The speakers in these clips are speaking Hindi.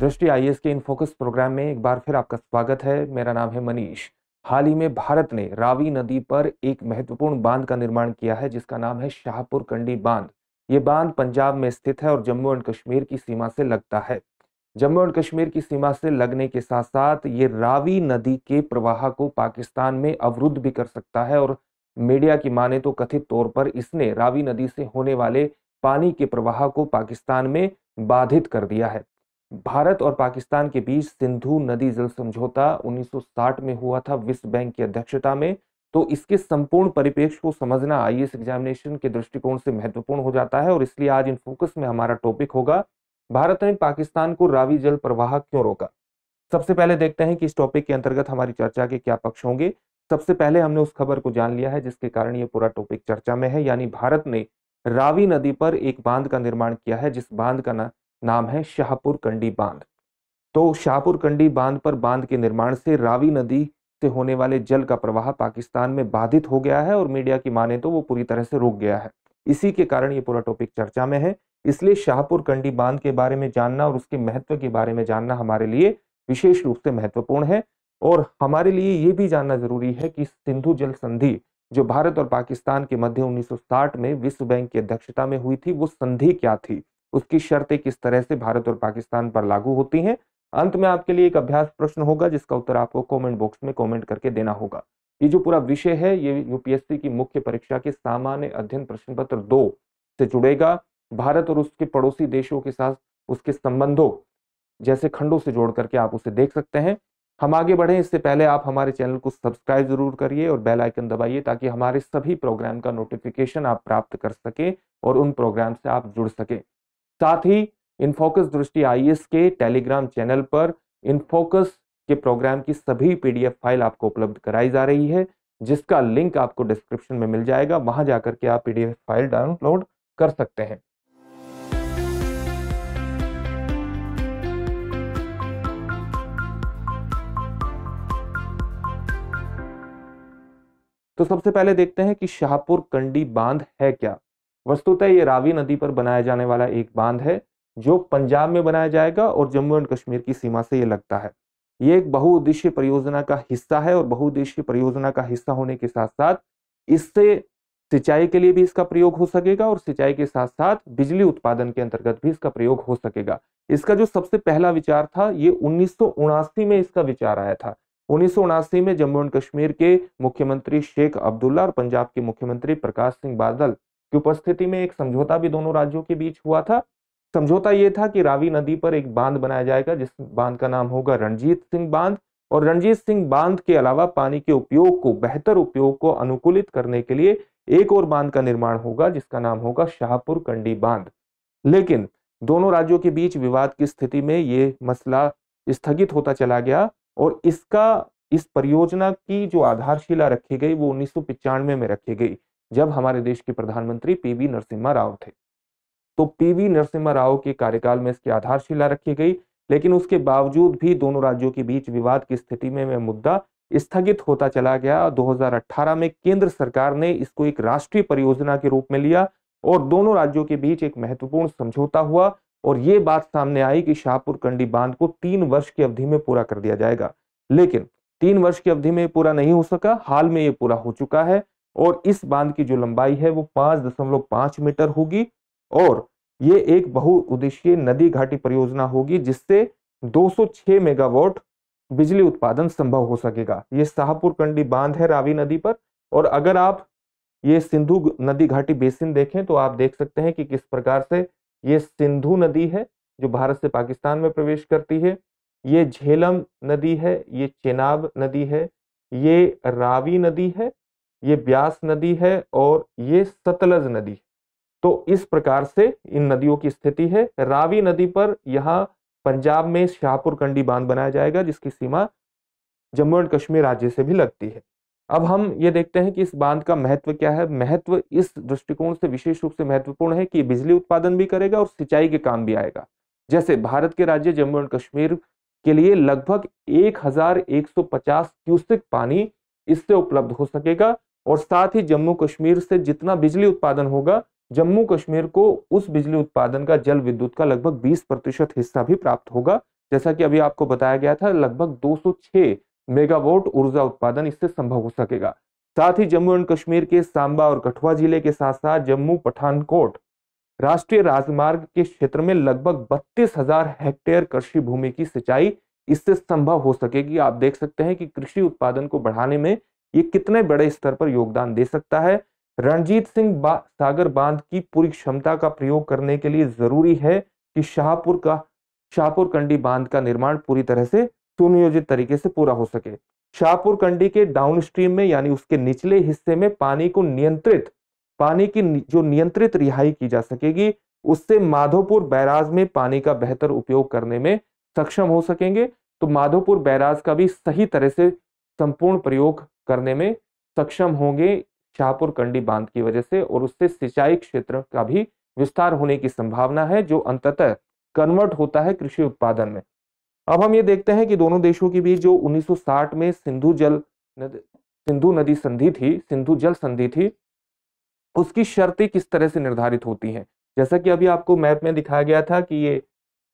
दृष्टि आई के इन फोकस प्रोग्राम में एक बार फिर आपका स्वागत है मेरा नाम है मनीष हाल ही में भारत ने रावी नदी पर एक महत्वपूर्ण बांध का निर्माण किया है जिसका नाम है शाहपुर कंडी बांध ये बांध पंजाब में स्थित है और जम्मू एंड कश्मीर की सीमा से लगता है जम्मू एंड कश्मीर की सीमा से लगने के साथ साथ ये रावी नदी के प्रवाह को पाकिस्तान में अवरुद्ध भी कर सकता है और मीडिया की माने तो कथित तौर पर इसने रावी नदी से होने वाले पानी के प्रवाह को पाकिस्तान में बाधित कर दिया है भारत और पाकिस्तान के बीच सिंधु नदी जल समझौता 1960 में हुआ था विश्व बैंक की अध्यक्षता में तो इसके संपूर्ण परिप्रेक्ष्य को समझना आई एग्जामिनेशन के दृष्टिकोण से महत्वपूर्ण हो जाता है और इसलिए आज इन फोकस में हमारा टॉपिक होगा भारत ने पाकिस्तान को रावी जल प्रवाह क्यों रोका सबसे पहले देखते हैं कि इस टॉपिक के अंतर्गत हमारी चर्चा के क्या पक्ष होंगे सबसे पहले हमने उस खबर को जान लिया है जिसके कारण ये पूरा टॉपिक चर्चा में है यानी भारत ने रावी नदी पर एक बांध का निर्माण किया है जिस बांध का ना नाम है शाहपुर कंडी बांध तो शाहपुर कंडी बांध पर बांध के निर्माण से रावी नदी से होने वाले जल का प्रवाह पाकिस्तान में बाधित हो गया है और मीडिया की माने तो वो पूरी तरह से रुक गया है इसी के कारण ये पूरा टॉपिक चर्चा में है इसलिए शाहपुर कंडी बांध के बारे में जानना और उसके महत्व के बारे में जानना हमारे लिए विशेष रूप से महत्वपूर्ण है और हमारे लिए ये भी जानना जरूरी है कि सिंधु जल संधि जो भारत और पाकिस्तान के मध्य 1960 में विश्व बैंक की अध्यक्षता में हुई थी वो संधि क्या थी उसकी शर्तें किस तरह से भारत और पाकिस्तान पर लागू होती हैं अंत में आपके लिए एक अभ्यास प्रश्न होगा जिसका उत्तर आपको कमेंट बॉक्स में कमेंट करके देना होगा ये जो पूरा विषय है ये यूपीएससी की मुख्य परीक्षा के सामान्य अध्ययन प्रश्न पत्र दो से जुड़ेगा भारत और उसके पड़ोसी देशों के साथ उसके संबंधों जैसे खंडों से जोड़ करके आप उसे देख सकते हैं हम आगे बढ़े इससे पहले आप हमारे चैनल को सब्सक्राइब जरूर करिए और बेल आइकन दबाइए ताकि हमारे सभी प्रोग्राम का नोटिफिकेशन आप प्राप्त कर सके और उन प्रोग्राम से आप जुड़ सके साथ ही इनफोकस दृष्टि आई के टेलीग्राम चैनल पर इनफोकस के प्रोग्राम की सभी पीडीएफ फाइल आपको उपलब्ध कराई जा रही है जिसका लिंक आपको डिस्क्रिप्शन में मिल जाएगा वहां जाकर के आप पीडीएफ फाइल डाउनलोड कर सकते हैं तो सबसे पहले देखते हैं कि शाहपुर कंडी बांध है क्या वस्तुतः ये रावी नदी पर बनाया जाने वाला एक बांध है जो पंजाब में बनाया जाएगा और जम्मू एंड कश्मीर की सीमा से ये लगता है ये एक बहुउद्देशीय परियोजना का हिस्सा है और बहुउद्देशीय परियोजना का हिस्सा होने के साथ साथ इससे सिंचाई के लिए भी इसका प्रयोग हो सकेगा और सिंचाई के साथ साथ बिजली उत्पादन के अंतर्गत भी इसका प्रयोग हो सकेगा इसका जो सबसे पहला विचार था ये उन्नीस में इसका विचार आया था उन्नीस में जम्मू एंड कश्मीर के मुख्यमंत्री शेख अब्दुल्ला और पंजाब के मुख्यमंत्री प्रकाश सिंह बादल की उपस्थिति में एक समझौता भी दोनों राज्यों के बीच हुआ था समझौता ये था कि रावी नदी पर एक बांध बनाया जाएगा जिस बांध का नाम होगा रणजीत सिंह बांध और रणजीत सिंह बांध के अलावा पानी के उपयोग को बेहतर उपयोग को अनुकूलित करने के लिए एक और बांध का निर्माण होगा जिसका नाम होगा शाहपुर कंडी बांध लेकिन दोनों राज्यों के बीच विवाद की स्थिति में ये मसला स्थगित होता चला गया और इसका इस परियोजना की जो आधारशिला रखी गई वो उन्नीस में, में रखी गई जब हमारे देश के प्रधानमंत्री पीवी नरसिम्हा राव थे तो पीवी नरसिम्हा राव के कार्यकाल में इसकी आधारशिला रखी गई लेकिन उसके बावजूद भी दोनों राज्यों के बीच विवाद की स्थिति में मुद्दा स्थगित होता चला गया 2018 में केंद्र सरकार ने इसको एक राष्ट्रीय परियोजना के रूप में लिया और दोनों राज्यों के बीच एक महत्वपूर्ण समझौता हुआ और ये बात सामने आई कि शाहपुर कंडी बांध को तीन वर्ष की अवधि में पूरा कर दिया जाएगा लेकिन तीन वर्ष की अवधि में पूरा नहीं हो सका हाल में ये पूरा हो चुका है और इस बांध की जो लंबाई है वो पांच दशमलव पांच मीटर होगी और ये एक बहुउद्देशीय नदी घाटी परियोजना होगी जिससे 206 मेगावाट बिजली उत्पादन संभव हो सकेगा ये शाहपुर कंडी बांध है रावी नदी पर और अगर आप ये सिंधु नदी घाटी बेसिन देखें तो आप देख सकते हैं कि किस प्रकार से ये सिंधु नदी है जो भारत से पाकिस्तान में प्रवेश करती है ये झेलम नदी है ये चेनाब नदी है ये रावी नदी है ये ब्यास नदी है और ये सतलज नदी तो इस प्रकार से इन नदियों की स्थिति है रावी नदी पर यहाँ पंजाब में शाहपुर कंडी बांध बनाया जाएगा जिसकी सीमा जम्मू एंड कश्मीर राज्य से भी लगती है अब हम ये देखते हैं कि इस बांध का महत्व क्या है महत्व इस दृष्टिकोण से विशेष रूप से महत्वपूर्ण है कि बिजली उत्पादन भी करेगा और सिंचाई के काम भी आएगा जैसे भारत के राज्य जम्मू एंड कश्मीर के लिए लगभग 1150 क्यूसेक पानी इससे उपलब्ध हो सकेगा और साथ ही जम्मू कश्मीर से जितना बिजली उत्पादन होगा जम्मू कश्मीर को उस बिजली उत्पादन का जल विद्युत का लगभग 20 प्रतिशत हिस्सा भी प्राप्त होगा जैसा कि अभी आपको बताया गया था लगभग 206 मेगावाट ऊर्जा उत्पादन इससे संभव हो सकेगा साथ ही जम्मू एंड कश्मीर के सांबा और कठुआ जिले के साथ साथ जम्मू पठानकोट राष्ट्रीय राजमार्ग के क्षेत्र में लगभग बत्तीस हजार हेक्टेयर कृषि भूमि की सिंचाई इससे संभव हो सकेगी आप देख सकते हैं कि कृषि उत्पादन को बढ़ाने में ये कितने बड़े स्तर पर योगदान दे सकता है रणजीत सिंह बा, सागर बांध की पूरी क्षमता का प्रयोग करने के लिए जरूरी है कि शाहपुर का शाहपुर कंडी बांध का निर्माण पूरी तरह से सुनियोजित तरीके से पूरा हो सके शाहपुर कंडी के डाउन स्ट्रीम में यानी उसके निचले हिस्से में पानी को नियंत्रित पानी की जो नियंत्रित रिहाई की जा सकेगी उससे माधोपुर बैराज में पानी का बेहतर उपयोग करने में सक्षम हो सकेंगे तो माधोपुर बैराज का भी सही तरह से संपूर्ण प्रयोग करने में सक्षम होंगे शाहपुर कंडी बांध की वजह से और उससे सिंचाई क्षेत्र का भी विस्तार होने की संभावना है जो अंततः कन्वर्ट होता है कृषि उत्पादन में अब हम ये देखते हैं कि दोनों देशों के बीच जो 1960 में सिंधु जल सिंधु नदी संधि थी सिंधु जल संधि थी उसकी शर्तें किस तरह से निर्धारित होती हैं जैसा कि अभी आपको मैप में दिखाया गया था कि ये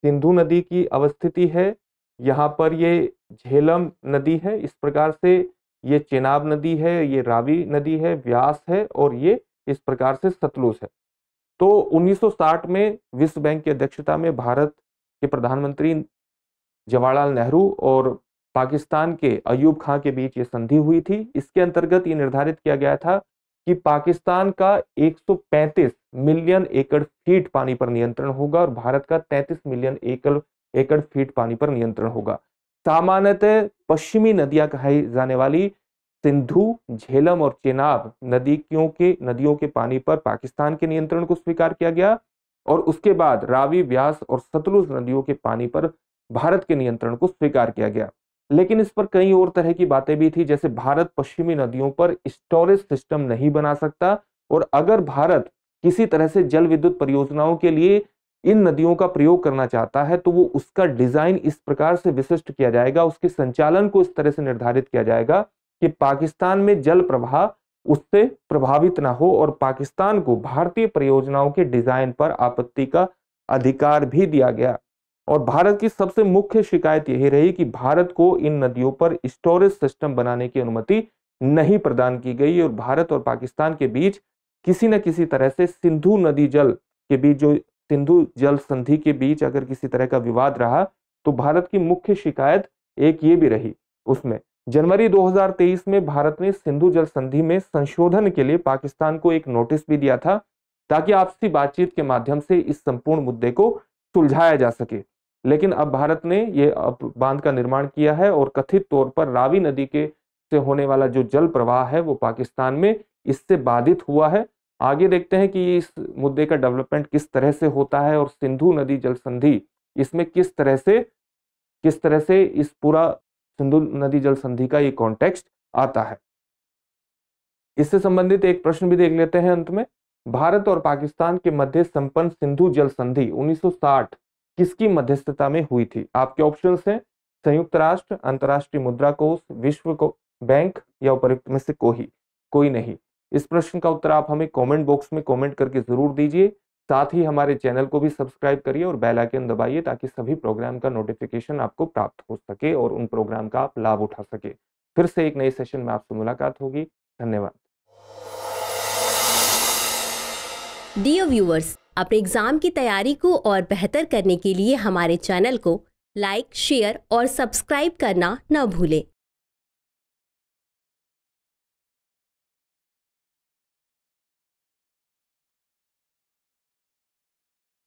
सिंधु नदी की अवस्थिति है यहाँ पर ये झेलम नदी है इस प्रकार से ये चेनाब नदी है ये रावी नदी है व्यास है और ये इस प्रकार से सतलुज है तो 1960 में विश्व बैंक की अध्यक्षता में भारत के प्रधानमंत्री जवाहरलाल नेहरू और पाकिस्तान के अयूब खां के बीच ये संधि हुई थी इसके अंतर्गत ये निर्धारित किया गया था कि पाकिस्तान का 135 मिलियन एकड़ फीट पानी पर नियंत्रण होगा और भारत का 33 मिलियन एकड़ एकड़ फीट पानी पर नियंत्रण होगा सामान्यतः पश्चिमी नदियां कहाई जाने वाली सिंधु झेलम और चेनाब नदी के नदियों के पानी पर पाकिस्तान के नियंत्रण को स्वीकार किया गया और उसके बाद रावी व्यास और सतलुज नदियों के पानी पर भारत के नियंत्रण को स्वीकार किया गया लेकिन इस पर कई और तरह की बातें भी थी जैसे भारत पश्चिमी नदियों पर स्टोरेज सिस्टम नहीं बना सकता और अगर भारत किसी तरह से जल विद्युत परियोजनाओं के लिए इन नदियों का प्रयोग करना चाहता है तो वो उसका डिजाइन इस प्रकार से विशिष्ट किया जाएगा उसके संचालन को इस तरह से निर्धारित किया जाएगा कि पाकिस्तान में जल प्रवाह उससे प्रभावित ना हो और पाकिस्तान को भारतीय परियोजनाओं के डिजाइन पर आपत्ति का अधिकार भी दिया गया और भारत की सबसे मुख्य शिकायत यही रही कि भारत को इन नदियों पर स्टोरेज सिस्टम बनाने की अनुमति नहीं प्रदान की गई और भारत और पाकिस्तान के बीच किसी न किसी तरह से सिंधु नदी जल के बीच जो सिंधु जल संधि के बीच अगर किसी तरह का विवाद रहा तो भारत की मुख्य शिकायत एक ये भी रही उसमें जनवरी 2023 में भारत ने सिंधु जल संधि में संशोधन के लिए पाकिस्तान को एक नोटिस भी दिया था ताकि आपसी बातचीत के माध्यम से इस संपूर्ण मुद्दे को सुलझाया जा सके लेकिन अब भारत ने ये अब बांध का निर्माण किया है और कथित तौर पर रावी नदी के से होने वाला जो जल प्रवाह है वो पाकिस्तान में इससे बाधित हुआ है आगे देखते हैं कि इस मुद्दे का डेवलपमेंट किस तरह से होता है और सिंधु नदी जल संधि इसमें किस तरह से किस तरह से इस पूरा सिंधु नदी जल संधि का ये कॉन्टेक्स्ट आता है इससे संबंधित एक प्रश्न भी देख लेते हैं अंत में भारत और पाकिस्तान के मध्य संपन्न सिंधु जल संधि 1960 किसकी मध्यस्थता में हुई थी आपके ऑप्शन हैं संयुक्त राष्ट्र अंतर्राष्ट्रीय मुद्रा कोष विश्व को बैंक या उपरोक्त में से कोई कोई नहीं इस प्रश्न का उत्तर आप हमें कमेंट बॉक्स में कमेंट करके जरूर दीजिए साथ ही हमारे चैनल को भी सब्सक्राइब करिए और बेल आइकन दबाइए ताकि सभी प्रोग्राम का नोटिफिकेशन आपको प्राप्त हो सके और उन प्रोग्राम का आप लाभ उठा सके फिर से एक नए सेशन में आपसे मुलाकात होगी धन्यवाद डियर व्यूअर्स अपने एग्जाम की तैयारी को और बेहतर करने के लिए हमारे चैनल को लाइक शेयर और सब्सक्राइब करना न भूलें